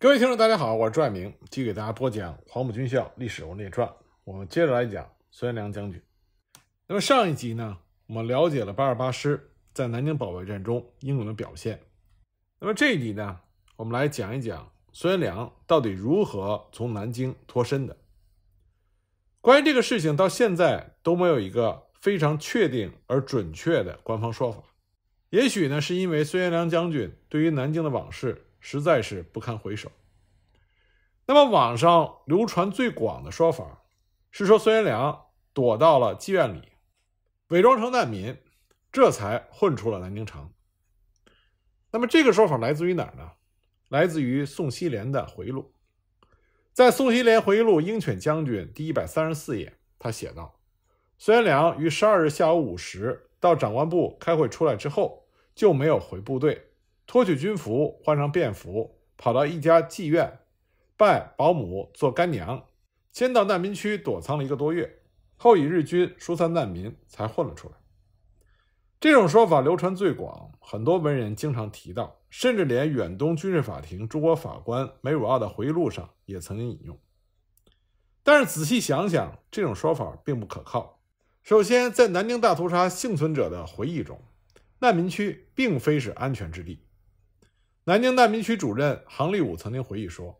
各位听众，大家好，我是朱爱明，继续给大家播讲《黄埔军校历史人物传》。我们接着来讲孙元良将军。那么上一集呢，我们了解了八二八师在南京保卫战中英勇的表现。那么这一集呢，我们来讲一讲孙元良到底如何从南京脱身的。关于这个事情，到现在都没有一个非常确定而准确的官方说法。也许呢，是因为孙元良将军对于南京的往事。实在是不堪回首。那么，网上流传最广的说法是说孙元良躲到了妓院里，伪装成难民，这才混出了南京城。那么，这个说法来自于哪儿呢？来自于宋希濂的回忆录。在宋希濂回忆录《鹰犬将军》第一百三十四页，他写道：“孙元良于十二日下午五时到长官部开会，出来之后就没有回部队。”脱去军服，换上便服，跑到一家妓院，拜保姆做干娘。先到难民区躲藏了一个多月，后以日军疏散难民才混了出来。这种说法流传最广，很多文人经常提到，甚至连远东军事法庭中国法官梅汝奥的回忆录上也曾经引用。但是仔细想想，这种说法并不可靠。首先，在南京大屠杀幸存者的回忆中，难民区并非是安全之地。南京难民区主任杭立武曾经回忆说，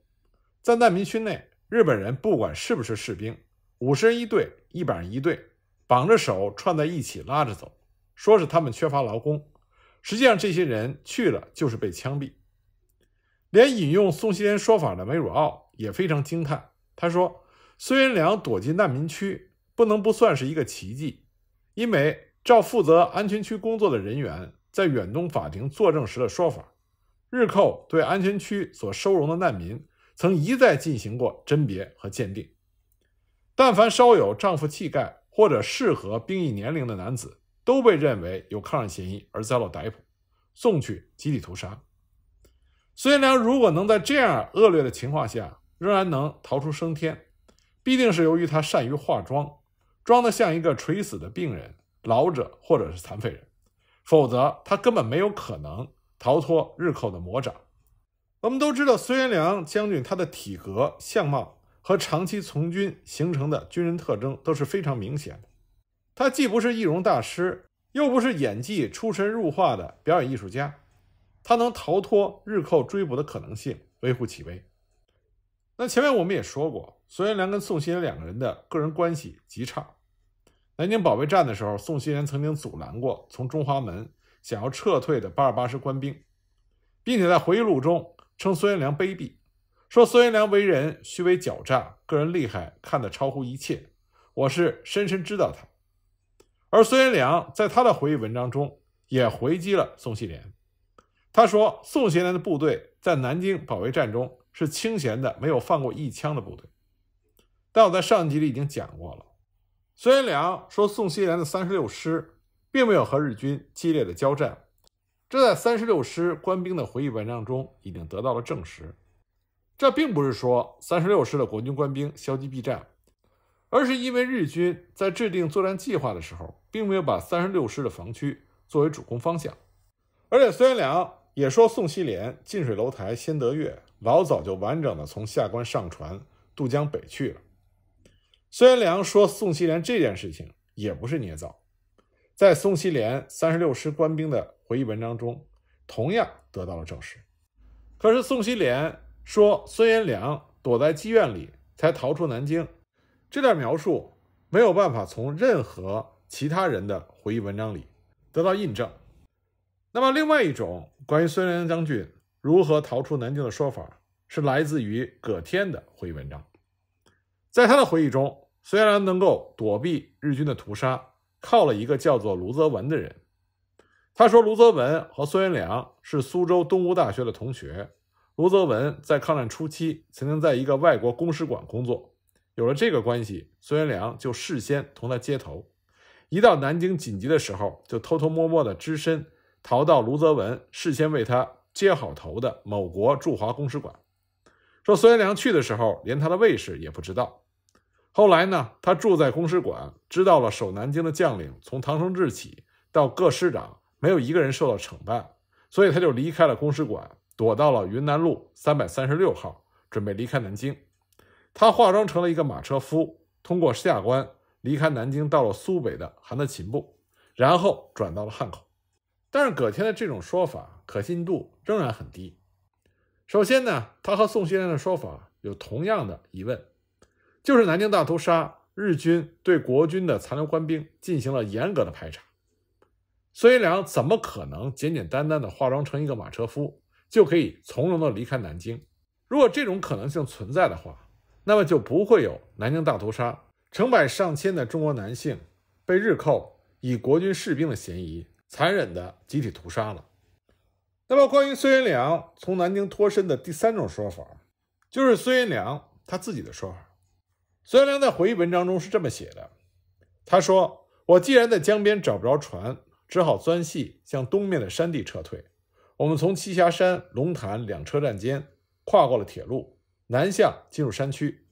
在难民区内，日本人不管是不是士兵，五十人一队，一百人一队，绑着手串在一起拉着走，说是他们缺乏劳工。实际上，这些人去了就是被枪毙。连引用宋希濂说法的梅汝璈也非常惊叹，他说：“孙元良躲进难民区，不能不算是一个奇迹，因为照负责安全区工作的人员在远东法庭作证时的说法。”日寇对安全区所收容的难民，曾一再进行过甄别和鉴定。但凡稍有丈夫气概或者适合兵役年龄的男子，都被认为有抗日嫌疑而遭到逮捕，送去集体屠杀。孙元良如果能在这样恶劣的情况下仍然能逃出升天，必定是由于他善于化妆，装的像一个垂死的病人、老者或者是残废人，否则他根本没有可能。逃脱日寇的魔掌。我们都知道孙元良将军，他的体格、相貌和长期从军形成的军人特征都是非常明显的。他既不是易容大师，又不是演技出神入化的表演艺术家，他能逃脱日寇追捕的可能性微乎其微。那前面我们也说过，孙元良跟宋希濂两个人的个人关系极差。南京保卫战的时候，宋希濂曾经阻拦过从中华门。想要撤退的八十八师官兵，并且在回忆录中称孙元良卑鄙，说孙元良为人虚伪狡诈，个人厉害看得超乎一切。我是深深知道他。而孙元良在他的回忆文章中也回击了宋希濂，他说宋希濂的部队在南京保卫战中是清闲的，没有放过一枪的部队。但我在上集里已经讲过了，孙元良说宋希濂的三十六师。并没有和日军激烈的交战，这在三十六师官兵的回忆文章中已经得到了证实。这并不是说三十六师的国军官兵消极避战，而是因为日军在制定作战计划的时候，并没有把三十六师的防区作为主攻方向。而且孙元良也说，宋希濂近水楼台先得月，老早就完整的从下关上船渡江北去了。孙元良说宋希濂这件事情也不是捏造。在宋希濂三十六师官兵的回忆文章中，同样得到了证实。可是宋希濂说孙元良躲在妓院里才逃出南京，这段描述没有办法从任何其他人的回忆文章里得到印证。那么，另外一种关于孙元良将军如何逃出南京的说法，是来自于葛天的回忆文章。在他的回忆中，虽然能够躲避日军的屠杀。靠了一个叫做卢泽文的人，他说卢泽文和孙元良是苏州东吴大学的同学，卢泽文在抗战初期曾经在一个外国公使馆工作，有了这个关系，孙元良就事先同他接头，一到南京紧急的时候，就偷偷摸摸的只身逃到卢泽文事先为他接好头的某国驻华公使馆，说孙元良去的时候，连他的卫士也不知道。后来呢，他住在公使馆，知道了守南京的将领从唐生智起到各师长，没有一个人受到惩办，所以他就离开了公使馆，躲到了云南路三百三十六号，准备离开南京。他化妆成了一个马车夫，通过下关离开南京，到了苏北的韩德勤部，然后转到了汉口。但是葛天的这种说法可信度仍然很低。首先呢，他和宋先生的说法有同样的疑问。就是南京大屠杀，日军对国军的残留官兵进行了严格的排查。孙云良怎么可能简简单单的化妆成一个马车夫就可以从容的离开南京？如果这种可能性存在的话，那么就不会有南京大屠杀，成百上千的中国男性被日寇以国军士兵的嫌疑，残忍的集体屠杀了。那么，关于孙云良从南京脱身的第三种说法，就是孙云良他自己的说法。孙连良在回忆文章中是这么写的：“他说，我既然在江边找不着船，只好钻隙向东面的山地撤退。我们从栖霞山、龙潭两车站间跨过了铁路，南向进入山区。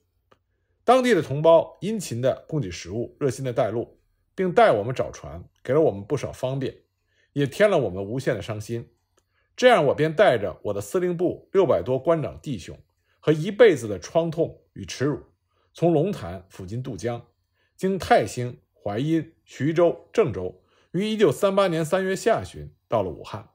当地的同胞殷勤地供给食物，热心地带路，并带我们找船，给了我们不少方便，也添了我们无限的伤心。这样，我便带着我的司令部六百多官长弟兄和一辈子的创痛与耻辱。”从龙潭附近渡江，经泰兴、淮阴、徐州、郑州，于一九三八年三月下旬到了武汉。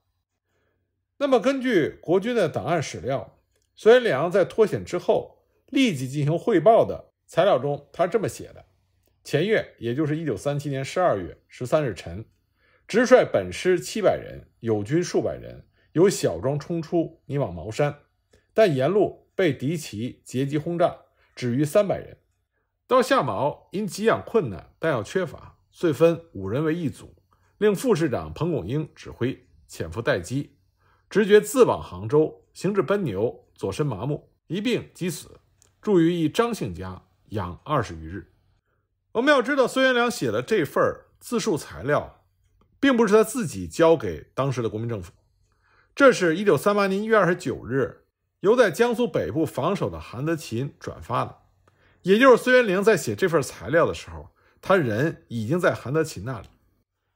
那么，根据国军的档案史料，孙连良在脱险之后立即进行汇报的材料中，他这么写的：前月，也就是一九三七年十二月十三日晨，直率本师七百人、友军数百人，由小庄冲出你往茅山，但沿路被敌骑截击轰炸。止于三百人，到夏茅因给养困难，弹药缺乏，遂分五人为一组，令副市长彭拱英指挥潜伏待机。直觉自往杭州，行至奔牛，左身麻木，一病即死，住于一张姓家养二十余日。我们要知道，孙元良写的这份自述材料，并不是他自己交给当时的国民政府，这是一九三八年一月二十九日。由在江苏北部防守的韩德勤转发的，也就是孙元龄在写这份材料的时候，他人已经在韩德勤那里。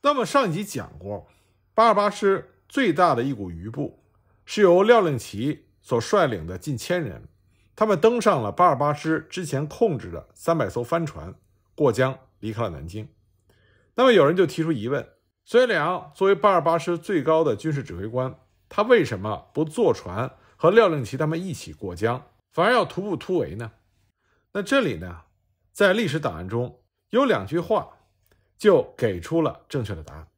那么上一集讲过，八二八师最大的一股余部是由廖令奇所率领的近千人，他们登上了八二八师之前控制的三百艘帆船，过江离开了南京。那么有人就提出疑问：孙元良作为八二八师最高的军事指挥官，他为什么不坐船？和廖令奇他们一起过江，反而要徒步突围呢？那这里呢，在历史档案中有两句话，就给出了正确的答案。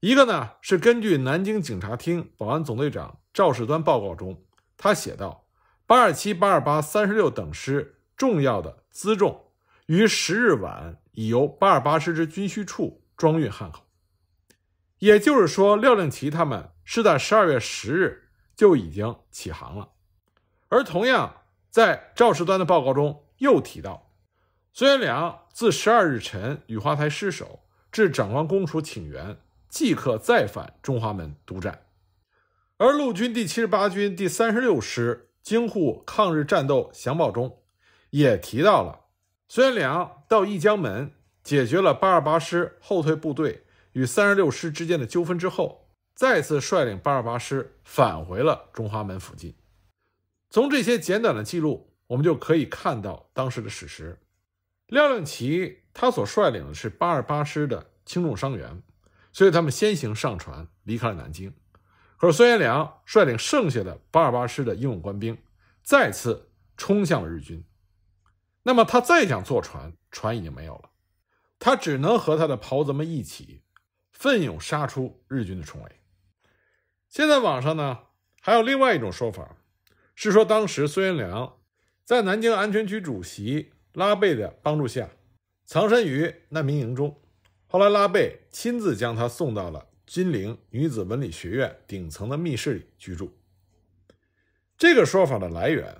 一个呢是根据南京警察厅保安总队长赵世端报告中，他写道：“八二七、八二八、三十六等师重要的辎重，于十日晚已由八二八师之军需处装运汉口。”也就是说，廖令奇他们是在十二月十日。就已经起航了，而同样在赵世端的报告中又提到，孙元良自十二日晨雨花台失守至长官公署请援，即刻再返中华门督战。而陆军第七十八军第三十六师京沪抗日战斗详报中，也提到了孙元良到义江门解决了八二八师后退部队与三十六师之间的纠纷之后。再次率领八二八师返回了中华门附近。从这些简短的记录，我们就可以看到当时的史实：廖亮奇他所率领的是八二八师的轻重伤员，所以他们先行上船离开了南京。可是孙元良率领剩下的八二八师的英勇官兵，再次冲向了日军。那么他再想坐船，船已经没有了，他只能和他的袍泽们一起奋勇杀出日军的重围。现在网上呢，还有另外一种说法，是说当时孙元良在南京安全区主席拉贝的帮助下，藏身于难民营中，后来拉贝亲自将他送到了金陵女子文理学院顶层的密室里居住。这个说法的来源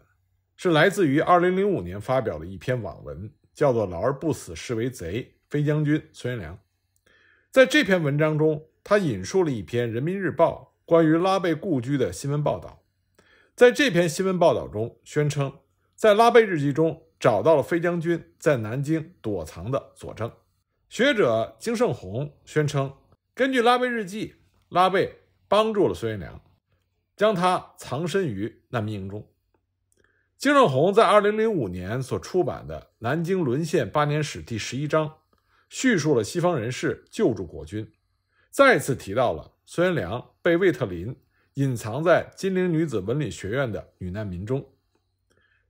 是来自于2005年发表的一篇网文，叫做《老而不死是为贼，飞将军孙元良》。在这篇文章中，他引述了一篇《人民日报》。关于拉贝故居的新闻报道，在这篇新闻报道中宣称，在拉贝日记中找到了飞将军在南京躲藏的佐证。学者金盛红宣称，根据拉贝日记，拉贝帮助了孙元良，将他藏身于难民营中。金盛红在2005年所出版的《南京沦陷八年史》第十一章，叙述了西方人士救助国军，再次提到了。孙元良被魏特林隐藏在金陵女子文理学院的女难民中。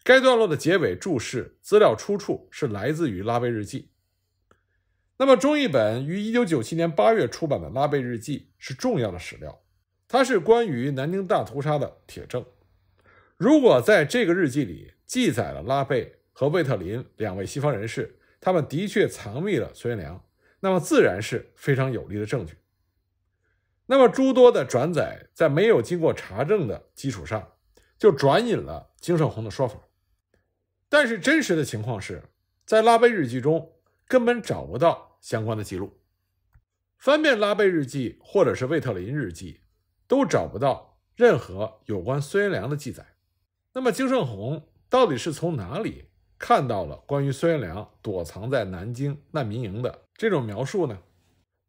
该段落的结尾注释资料出处是来自于拉贝日记。那么，中译本于1997年8月出版的拉贝日记是重要的史料，它是关于南京大屠杀的铁证。如果在这个日记里记载了拉贝和魏特林两位西方人士，他们的确藏匿了孙元良，那么自然是非常有力的证据。那么诸多的转载，在没有经过查证的基础上，就转引了金胜红的说法。但是真实的情况是，在拉贝日记中根本找不到相关的记录。翻遍拉贝日记或者是魏特林日记，都找不到任何有关孙元良的记载。那么金胜红到底是从哪里看到了关于孙元良躲藏在南京难民营的这种描述呢？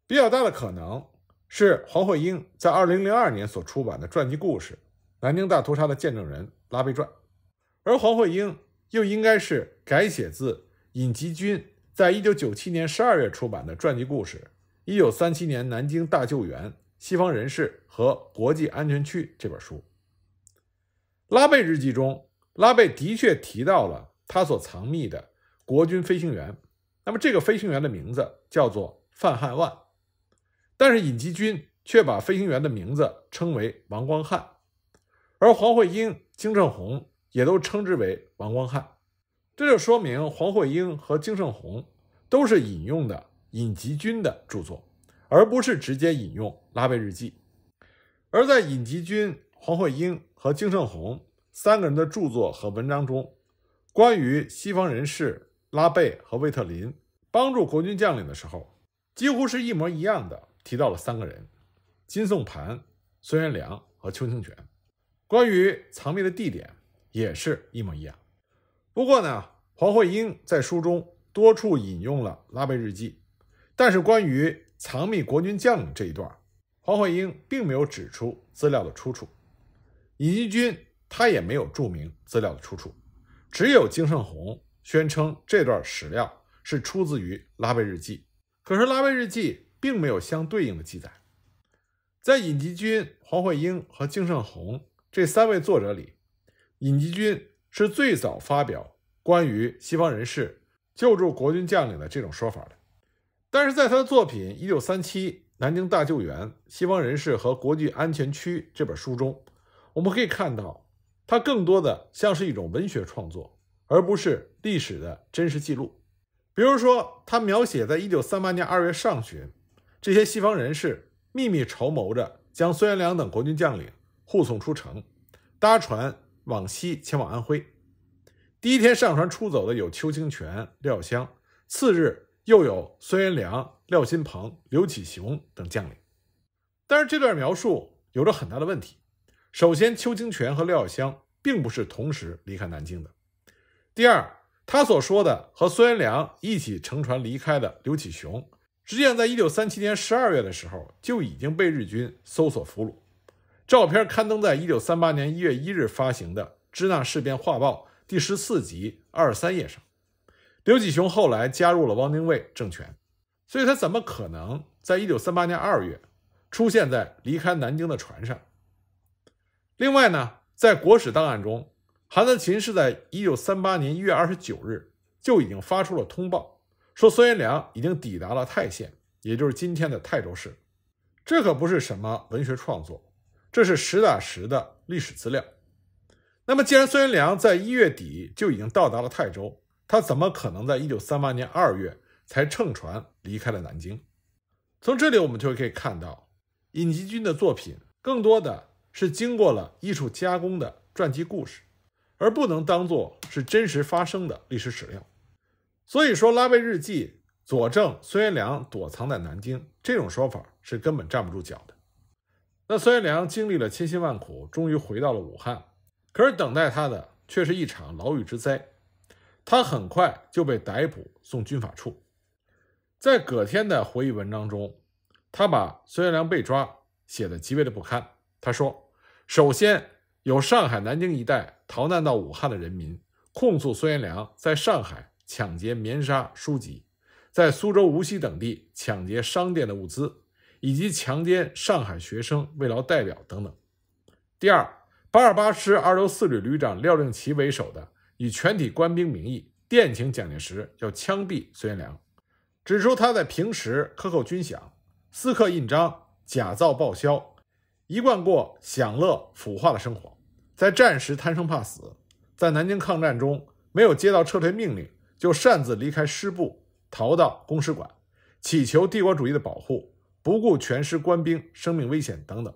比较大的可能。是黄慧英在二零零二年所出版的传记故事《南京大屠杀的见证人拉贝传》，而黄慧英又应该是改写自尹吉军在一九九七年十二月出版的传记故事《一九三七年南京大救援：西方人士和国际安全区》这本书。拉贝日记中，拉贝的确提到了他所藏匿的国军飞行员，那么这个飞行员的名字叫做范汉万。但是尹吉军却把飞行员的名字称为王光汉，而黄慧英、金正洪也都称之为王光汉，这就说明黄慧英和金正洪都是引用的尹吉军的著作，而不是直接引用拉贝日记。而在尹吉军、黄慧英和金正洪三个人的著作和文章中，关于西方人士拉贝和魏特林帮助国军将领的时候，几乎是一模一样的。提到了三个人：金颂盘、孙元良和邱清泉。关于藏密的地点也是一模一样。不过呢，黄慧英在书中多处引用了拉贝日记，但是关于藏匿国军将领这一段，黄慧英并没有指出资料的出处。尹锡军他也没有注明资料的出处，只有金胜洪宣称这段史料是出自于拉贝日记。可是拉贝日记。并没有相对应的记载。在尹吉军、黄惠英和敬胜红这三位作者里，尹吉军是最早发表关于西方人士救助国军将领的这种说法的。但是，在他的作品《一九三七南京大救援：西方人士和国际安全区》这本书中，我们可以看到，他更多的像是一种文学创作，而不是历史的真实记录。比如说，他描写在一九三八年二月上旬。这些西方人士秘密筹谋着，将孙元良等国军将领护送出城，搭船往西前往安徽。第一天上船出走的有邱清泉、廖耀湘，次日又有孙元良、廖新鹏、刘启雄等将领。但是这段描述有着很大的问题。首先，邱清泉和廖耀湘并不是同时离开南京的。第二，他所说的和孙元良一起乘船离开的刘启雄。实际上，在一九三七年十二月的时候，就已经被日军搜索俘虏。照片刊登在一九三八年一月一日发行的《支那事变画报》第十四集二十三页上。刘继雄后来加入了汪精卫政权，所以他怎么可能在一九三八年二月出现在离开南京的船上？另外呢，在国史档案中，韩德勤是在一九三八年一月二十九日就已经发出了通报。说孙元良已经抵达了泰县，也就是今天的泰州市。这可不是什么文学创作，这是实打实的历史资料。那么，既然孙元良在一月底就已经到达了泰州，他怎么可能在一九三八年二月才乘船离开了南京？从这里我们就可以看到，尹吉军的作品更多的是经过了艺术加工的传记故事，而不能当做是真实发生的历史史料。所以说，《拉贝日记》佐证孙元良躲藏在南京这种说法是根本站不住脚的。那孙元良经历了千辛万苦，终于回到了武汉，可是等待他的却是一场牢狱之灾。他很快就被逮捕，送军法处。在葛天的回忆文章中，他把孙元良被抓写的极为的不堪。他说：“首先有上海、南京一带逃难到武汉的人民控诉孙元良在上海。”抢劫棉纱书籍，在苏州、无锡等地抢劫商店的物资，以及强奸上海学生、慰劳代表等等。第二，八二八师二六四旅旅长廖令奇为首的，以全体官兵名义电请蒋介石，要枪毙孙元良，指出他在平时克扣军饷、私刻印章、假造报销，一贯过享乐腐化的生活，在战时贪生怕死，在南京抗战中没有接到撤退命令。就擅自离开师部，逃到公使馆，乞求帝国主义的保护，不顾全师官兵生命危险等等。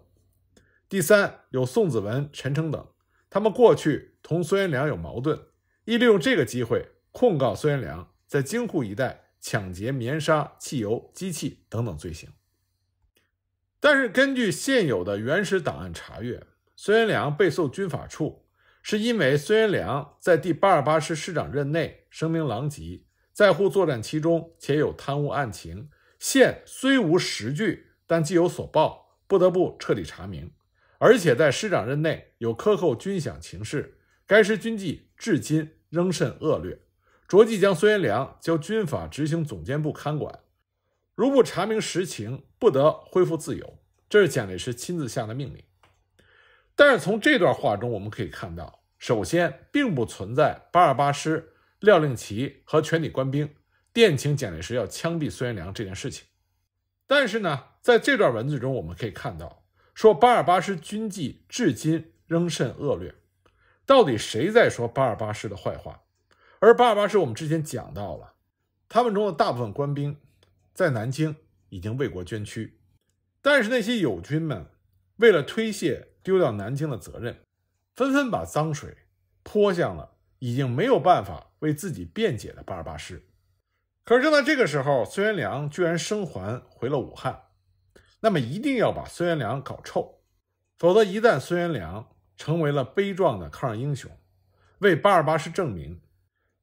第三，有宋子文、陈诚等，他们过去同孙元良有矛盾，亦利用这个机会控告孙元良在京沪一带抢劫棉纱、汽油、机器等等罪行。但是，根据现有的原始档案查阅，孙元良被送军法处。是因为孙元良在第八二八师师长任内声名狼藉，在沪作战其中且有贪污案情，现虽无实据，但既有所报，不得不彻底查明。而且在师长任内有克扣军饷情事，该师军纪至今仍甚恶劣，着即将孙元良交军法执行总监部看管，如不查明实情，不得恢复自由。这是蒋介石亲自下的命令。但是从这段话中我们可以看到，首先并不存在八二八师廖令奇和全体官兵电请蒋介石要枪毙孙元良这件事情。但是呢，在这段文字中我们可以看到，说八二八师军纪至今仍甚恶劣。到底谁在说八二八师的坏话？而八二八师，我们之前讲到了，他们中的大部分官兵在南京已经为国捐躯，但是那些友军们为了推卸。丢掉南京的责任，纷纷把脏水泼向了已经没有办法为自己辩解的八二八师。可是，正在这个时候，孙元良居然生还回了武汉。那么，一定要把孙元良搞臭，否则一旦孙元良成为了悲壮的抗日英雄，为八二八师证明，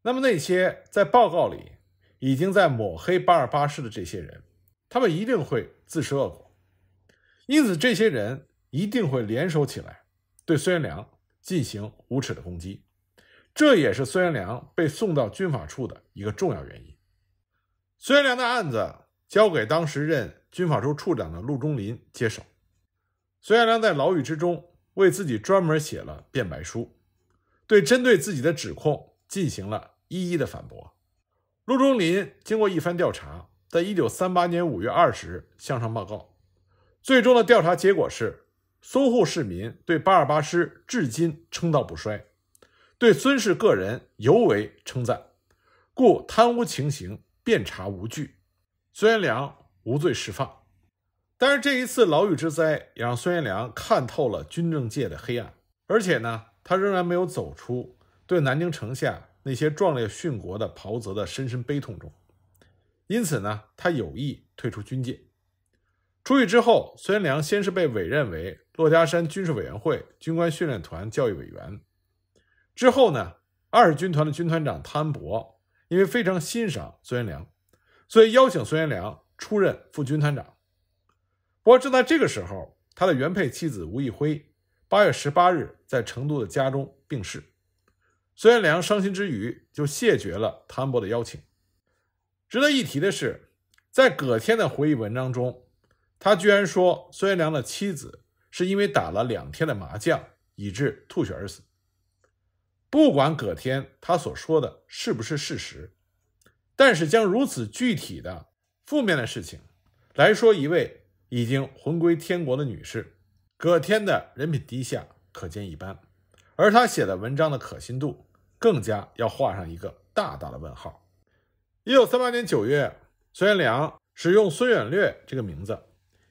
那么那些在报告里已经在抹黑八二八师的这些人，他们一定会自食恶果。因此，这些人。一定会联手起来，对孙元良进行无耻的攻击，这也是孙元良被送到军法处的一个重要原因。孙元良的案子交给当时任军法处处长的陆中霖接手。孙元良在牢狱之中为自己专门写了辩白书，对针对自己的指控进行了一一的反驳。陆中霖经过一番调查，在一九三八年五月二十日向上报告，最终的调查结果是。淞沪市民对八二八师至今称道不衰，对孙氏个人尤为称赞，故贪污情形遍查无据，孙元良无罪释放。但是这一次牢狱之灾也让孙元良看透了军政界的黑暗，而且呢，他仍然没有走出对南京城下那些壮烈殉国的袍泽的深深悲痛中，因此呢，他有意退出军界。出狱之后，孙元良先是被委任为。骆家山军事委员会军官训练团教育委员之后呢？二军团的军团长汤伯因为非常欣赏孙元良，所以邀请孙元良出任副军团长。不过正在这个时候，他的原配妻子吴亦辉八月十八日在成都的家中病逝。孙元良伤心之余，就谢绝了汤伯的邀请。值得一提的是，在葛天的回忆文章中，他居然说孙元良的妻子。是因为打了两天的麻将，以致吐血而死。不管葛天他所说的是不是事实，但是将如此具体的负面的事情来说一位已经魂归天国的女士，葛天的人品低下可见一斑，而他写的文章的可信度更加要画上一个大大的问号。一九三八年九月，孙元良使用孙远略这个名字。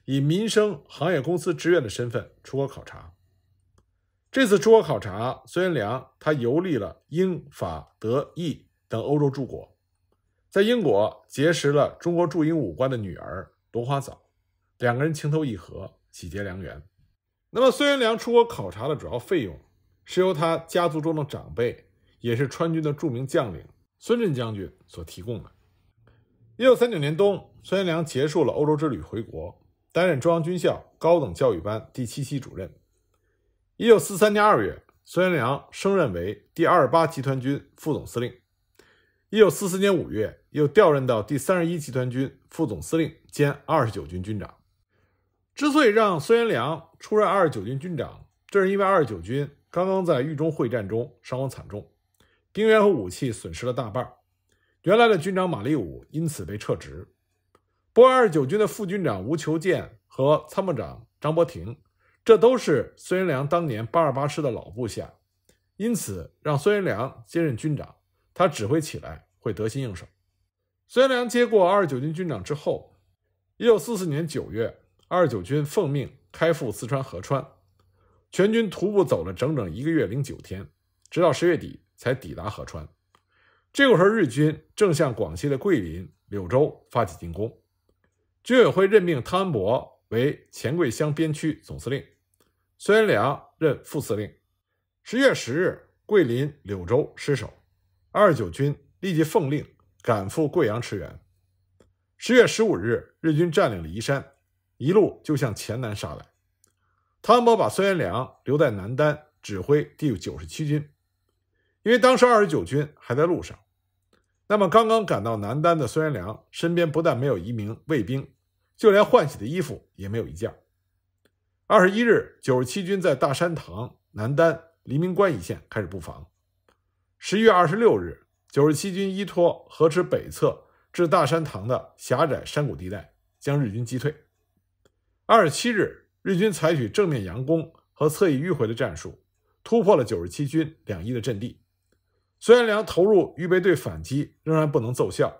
以民生行业公司职员的身份出国考察。这次出国考察，孙元良他游历了英法德意等欧洲诸国，在英国结识了中国驻英武官的女儿罗花藻，两个人情投意合，喜结良缘。那么，孙元良出国考察的主要费用是由他家族中的长辈，也是川军的著名将领孙震将军所提供的。一九三九年冬，孙元良结束了欧洲之旅回国。担任中央军校高等教育班第七期主任。一九四三年二月，孙元良升任为第二十八集团军副总司令。一九四四年五月，又调任到第三十一集团军副总司令兼二十九军军长。之所以让孙元良出任二十九军军长，正是因为二十九军刚刚在豫中会战中伤亡惨重，兵员和武器损失了大半，原来的军长马立武因此被撤职。八二十九军的副军长吴求建和参谋长张伯廷，这都是孙元良当年八二八师的老部下，因此让孙元良接任军长，他指挥起来会得心应手。孙元良接过二十九军军长之后，一九四四年九月，二十九军奉命开赴四川合川，全军徒步走了整整一个月零九天，直到十月底才抵达合川。这个时候，日军正向广西的桂林、柳州发起进攻。军委会任命汤恩伯为黔桂湘边区总司令，孙元良任副司令。十月十日，桂林、柳州失守，二十九军立即奉令赶赴贵阳驰援。十月十五日，日军占领了宜山，一路就向黔南杀来。汤恩伯把孙元良留在南丹指挥第九十七军，因为当时二十九军还在路上。那么，刚刚赶到南丹的孙元良身边不但没有一名卫兵。就连换洗的衣服也没有一件。二十一日，九十七军在大山塘、南丹、黎明关一线开始布防。十一月二十六日，九十七军依托河池北侧至大山塘的狭窄山谷地带，将日军击退。二十七日，日军采取正面佯攻和侧翼迂回的战术，突破了九十七军两翼的阵地。孙元良投入预备队反击，仍然不能奏效，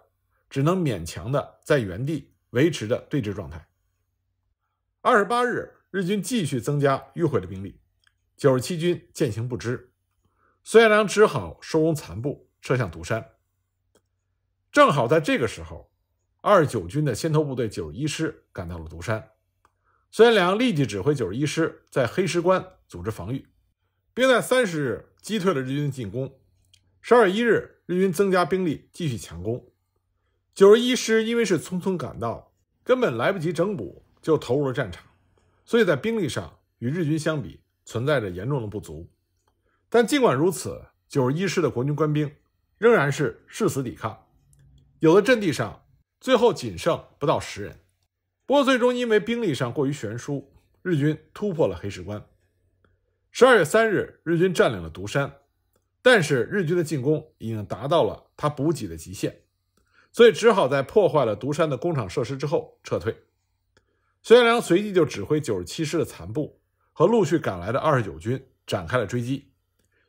只能勉强的在原地。维持着对峙状态。二十八日，日军继续增加迂回的兵力，九十七军渐行不支，孙元良只好收容残部，撤向独山。正好在这个时候，二十九军的先头部队九一师赶到了独山，孙元良立即指挥九一师在黑石关组织防御，并在三十日击退了日军的进攻。十二月一日，日军增加兵力，继续强攻。九十一师因为是匆匆赶到，根本来不及整补，就投入了战场，所以在兵力上与日军相比存在着严重的不足。但尽管如此，九十一师的国军官兵仍然是誓死抵抗，有的阵地上最后仅剩不到十人。不过，最终因为兵力上过于悬殊，日军突破了黑石关。十二月三日，日军占领了独山，但是日军的进攻已经达到了他补给的极限。所以只好在破坏了独山的工厂设施之后撤退。孙元良随即就指挥九十七师的残部和陆续赶来的二十九军展开了追击，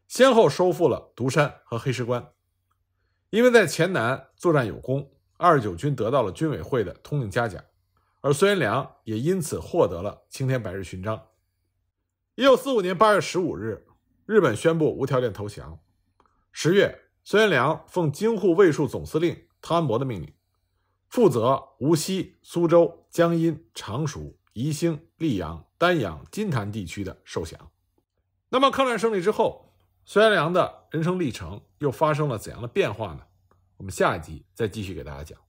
先后收复了独山和黑石关。因为在黔南作战有功，二十九军得到了军委会的通令嘉奖，而孙元良也因此获得了青天白日勋章。一九四五年八月十五日，日本宣布无条件投降。十月，孙元良奉京沪卫戍总司令。汤恩伯的命令，负责无锡、苏州、江阴、常熟、宜兴、溧阳、丹阳、金坛地区的受降。那么抗战胜利之后，孙良的人生历程又发生了怎样的变化呢？我们下一集再继续给大家讲。